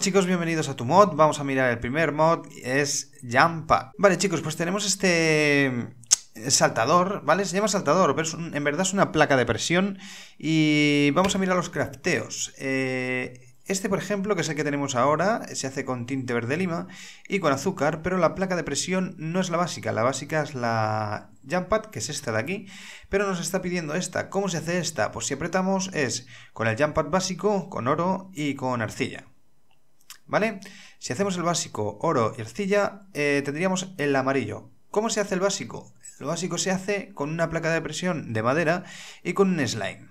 chicos, bienvenidos a tu mod. Vamos a mirar el primer mod, es Jampa. Vale chicos, pues tenemos este eh, saltador, ¿vale? Se llama saltador, pero en verdad es una placa de presión. Y vamos a mirar los crafteos. Eh, este, por ejemplo, que es el que tenemos ahora, se hace con tinte verde lima y con azúcar, pero la placa de presión no es la básica. La básica es la pad que es esta de aquí, pero nos está pidiendo esta. ¿Cómo se hace esta? Pues si apretamos es con el pad básico, con oro y con arcilla. ¿vale? Si hacemos el básico oro y arcilla, eh, tendríamos el amarillo. ¿Cómo se hace el básico? Lo básico se hace con una placa de presión de madera y con un slime.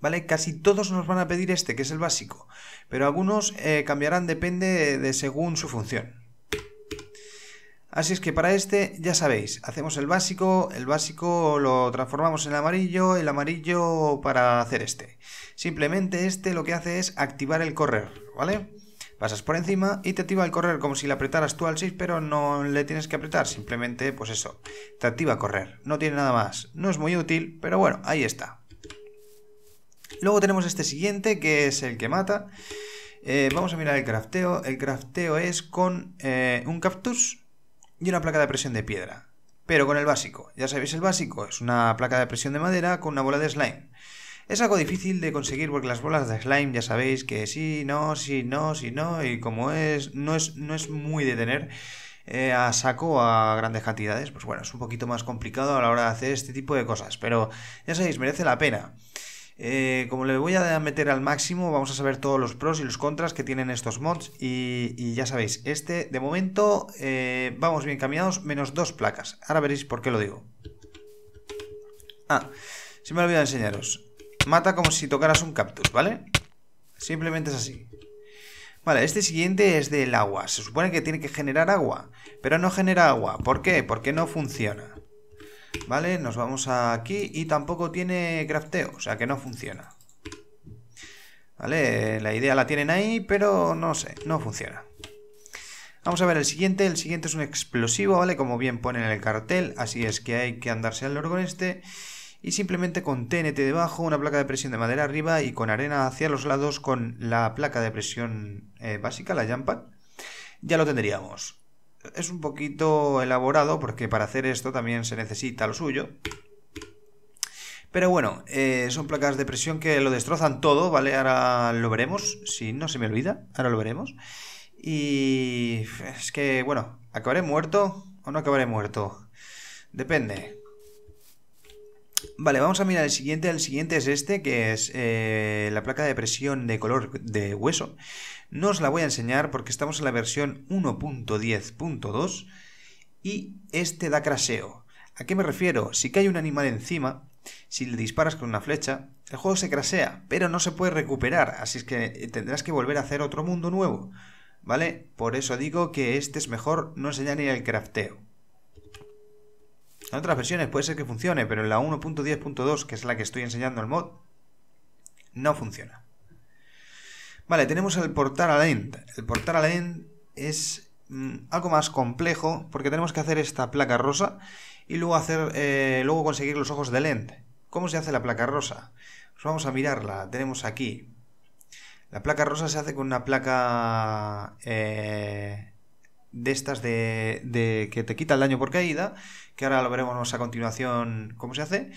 ¿Vale? Casi todos nos van a pedir este, que es el básico, pero algunos eh, cambiarán depende de, según su función. Así es que para este, ya sabéis, hacemos el básico, el básico lo transformamos en amarillo, el amarillo para hacer este. Simplemente este lo que hace es activar el correr. ¿vale? Pasas por encima y te activa el correr como si le apretaras tú al 6, pero no le tienes que apretar, simplemente, pues eso, te activa correr, no tiene nada más. No es muy útil, pero bueno, ahí está. Luego tenemos este siguiente, que es el que mata. Eh, vamos a mirar el crafteo. El crafteo es con eh, un cactus y una placa de presión de piedra. Pero con el básico. Ya sabéis el básico. Es una placa de presión de madera con una bola de slime. Es algo difícil de conseguir porque las bolas de slime ya sabéis que sí, no, sí, no, sí, no, y como es, no es, no es muy de tener eh, a saco a grandes cantidades, pues bueno, es un poquito más complicado a la hora de hacer este tipo de cosas, pero ya sabéis, merece la pena. Eh, como le voy a meter al máximo, vamos a saber todos los pros y los contras que tienen estos mods. Y, ya sabéis, este de momento eh, vamos bien caminados, menos dos placas. Ahora veréis por qué lo digo. Ah, se me de enseñaros mata como si tocaras un cactus, ¿vale? Simplemente es así. Vale, este siguiente es del agua. Se supone que tiene que generar agua, pero no genera agua. ¿Por qué? Porque no funciona. Vale, nos vamos aquí y tampoco tiene crafteo, o sea que no funciona. Vale, la idea la tienen ahí, pero no sé, no funciona. Vamos a ver el siguiente, el siguiente es un explosivo, ¿vale? Como bien pone en el cartel, así es que hay que andarse al loro este y simplemente con TNT debajo, una placa de presión de madera arriba y con arena hacia los lados con la placa de presión eh, básica, la jampa, ya lo tendríamos. Es un poquito elaborado porque para hacer esto también se necesita lo suyo. Pero bueno, eh, son placas de presión que lo destrozan todo, ¿vale? Ahora lo veremos, si no se me olvida, ahora lo veremos. Y es que, bueno, ¿acabaré muerto o no acabaré muerto? Depende. Vale, vamos a mirar el siguiente. El siguiente es este, que es eh, la placa de presión de color de hueso. No os la voy a enseñar porque estamos en la versión 1.10.2 y este da craseo. ¿A qué me refiero? Si cae un animal encima, si le disparas con una flecha, el juego se crasea, pero no se puede recuperar, así es que eh, tendrás que volver a hacer otro mundo nuevo. ¿Vale? Por eso digo que este es mejor no enseñar ni el crafteo. En otras versiones puede ser que funcione, pero en la 1.10.2, que es la que estoy enseñando al mod, no funciona. Vale, tenemos el portal al end. El portal al end es mm, algo más complejo porque tenemos que hacer esta placa rosa y luego, hacer, eh, luego conseguir los ojos del end. ¿Cómo se hace la placa rosa? Pues vamos a mirarla, tenemos aquí. La placa rosa se hace con una placa... Eh, de estas de, que te quita el daño por caída, que ahora lo veremos a continuación cómo se hace,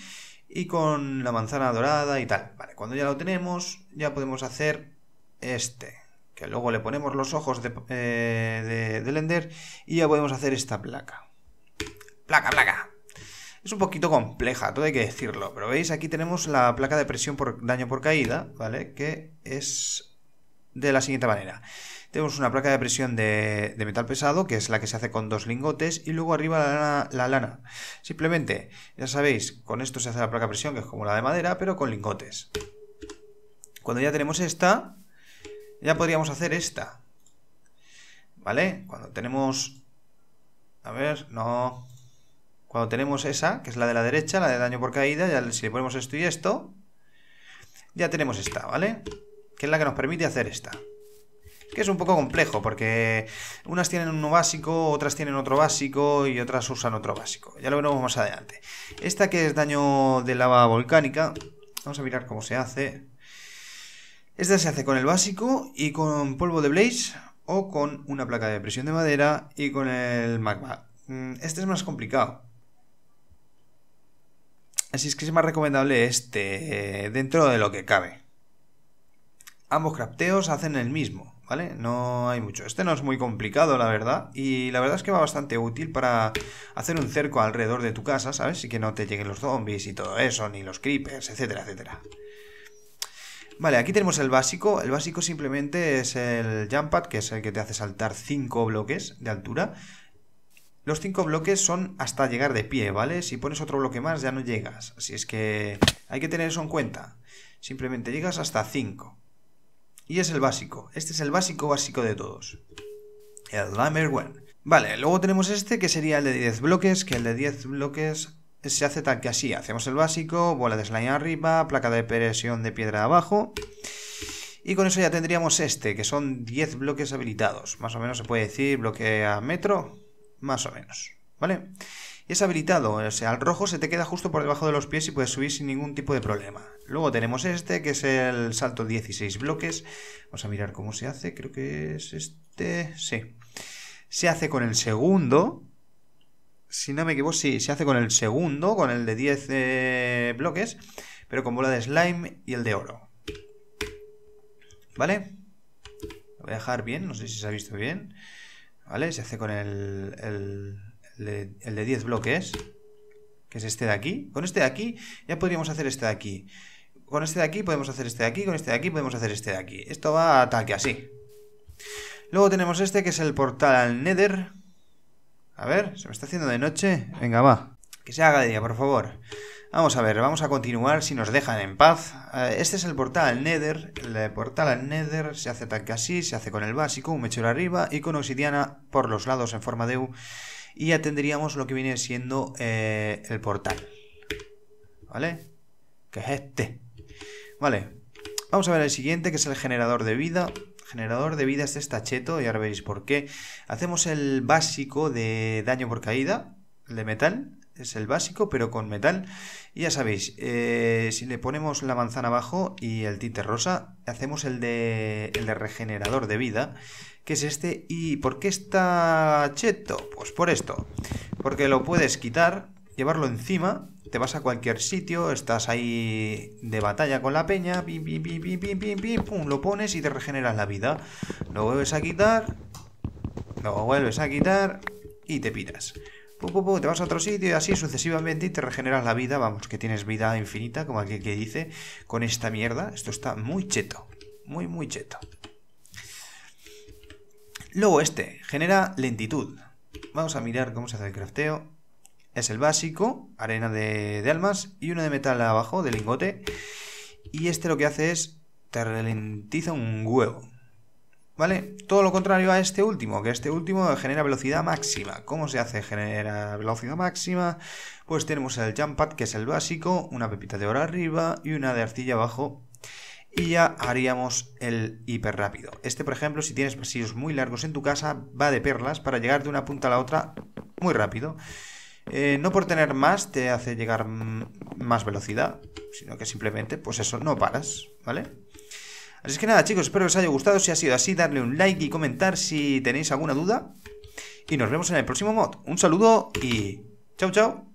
y con la manzana dorada y tal. Vale, cuando ya lo tenemos, ya podemos hacer este, que luego le ponemos los ojos de, eh, de, de Lender y ya podemos hacer esta placa. Placa, placa. Es un poquito compleja, todo hay que decirlo, pero veis, aquí tenemos la placa de presión por daño por caída, ¿vale? Que es de la siguiente manera. Tenemos una placa de presión de, metal pesado, que es la que se hace con dos lingotes, y luego arriba la lana, Simplemente, ya sabéis, con esto se hace la placa de presión, que es como la de madera, pero con lingotes. Cuando ya tenemos esta, ya podríamos hacer esta. ¿Vale? Cuando tenemos... A ver, no... Cuando tenemos esa, que es la de la derecha, la de daño por caída, ya si le ponemos esto y esto, ya tenemos esta, ¿vale? Que es la que nos permite hacer esta que es un poco complejo, porque unas tienen uno básico, otras tienen otro básico y otras usan otro básico. Ya lo veremos más adelante. Esta que es daño de lava volcánica, vamos a mirar cómo se hace. Esta se hace con el básico y con polvo de blaze o con una placa de presión de madera y con el magma. Mm, este es más complicado. Así es que es más recomendable este eh, dentro de lo que cabe. Ambos crafteos hacen el mismo. ¿vale? No hay mucho. Este no es muy complicado, la verdad, y la verdad es que va bastante útil para hacer un cerco alrededor de tu casa, ¿sabes? Y que no te lleguen los zombies y todo eso, ni los creepers, etcétera, etcétera. Vale, aquí tenemos el básico. El básico simplemente es el jump pad, que es el que te hace saltar 5 bloques de altura. Los 5 bloques son hasta llegar de pie, ¿vale? Si pones otro bloque más ya no llegas. Así es que hay que tener eso en cuenta. Simplemente llegas hasta 5. Y es el básico. Este es el básico básico de todos. El Lamer one. Vale, luego tenemos este que sería el de 10 bloques, que el de 10 bloques se hace tal que así. Hacemos el básico, bola de slime arriba, placa de presión de piedra abajo. Y con eso ya tendríamos este, que son 10 bloques habilitados. Más o menos se puede decir bloque a metro, más o menos. ¿Vale? y es habilitado, o sea, el rojo se te queda justo por debajo de los pies y puedes subir sin ningún tipo de problema. Luego tenemos este, que es el salto 16 bloques, vamos a mirar cómo se hace, creo que es este, sí. Se hace con el segundo, si no me equivoco, sí, se hace con el segundo, con el de 10 eh, bloques, pero con bola de slime y el de oro. ¿Vale? Lo voy a dejar bien, no sé si se ha visto bien. ¿Vale? Se hace con el, el el de, 10 bloques, que es este de aquí. Con este de aquí ya podríamos hacer este de aquí. Con este de aquí podemos hacer este de aquí, con este de aquí podemos hacer este de aquí. Esto va tal que así. Luego tenemos este que es el portal al Nether. A ver, se me está haciendo de noche. Venga, va. Que se haga de día, por favor. Vamos a ver, vamos a continuar si nos dejan en paz. Eh, este es el portal al Nether. El portal al Nether se hace tal que así, se hace con el básico, un mechero arriba y con obsidiana por los lados en forma de U y ya tendríamos lo que viene siendo eh, el portal. ¿Vale? Que es este. Vale. Vamos a ver el siguiente, que es el generador de vida. Generador de vida este está cheto, y ahora veréis por qué. Hacemos el básico de daño por caída, el de metal es el básico, pero con metal. Y ya sabéis, eh, si le ponemos la manzana abajo y el tinte rosa, hacemos el de, el de regenerador de vida, que es este. ¿Y por qué está cheto? Pues por esto. Porque lo puedes quitar, llevarlo encima, te vas a cualquier sitio, estás ahí de batalla con la peña, pum, lo pones y te regeneras la vida. Lo vuelves a quitar, lo vuelves a quitar y te piras te vas a otro sitio y así sucesivamente y te regeneras la vida, vamos, que tienes vida infinita, como aquí que dice, con esta mierda. Esto está muy cheto, muy, muy cheto. Luego este, genera lentitud. Vamos a mirar cómo se hace el crafteo. Es el básico, arena de, de almas y una de metal abajo, de lingote. Y este lo que hace es, te ralentiza un huevo. ¿Vale? Todo lo contrario a este último, que este último genera velocidad máxima. ¿Cómo se hace genera velocidad máxima? Pues tenemos el jump pad, que es el básico, una pepita de oro arriba y una de arcilla abajo. Y ya haríamos el hiper rápido. Este, por ejemplo, si tienes pasillos muy largos en tu casa, va de perlas para llegar de una punta a la otra muy rápido. Eh, no por tener más te hace llegar más velocidad, sino que simplemente, pues eso, no paras, ¿vale? Así que nada chicos, espero que os haya gustado. Si ha sido así, darle un like y comentar si tenéis alguna duda. Y nos vemos en el próximo mod. Un saludo y... Chao, chao.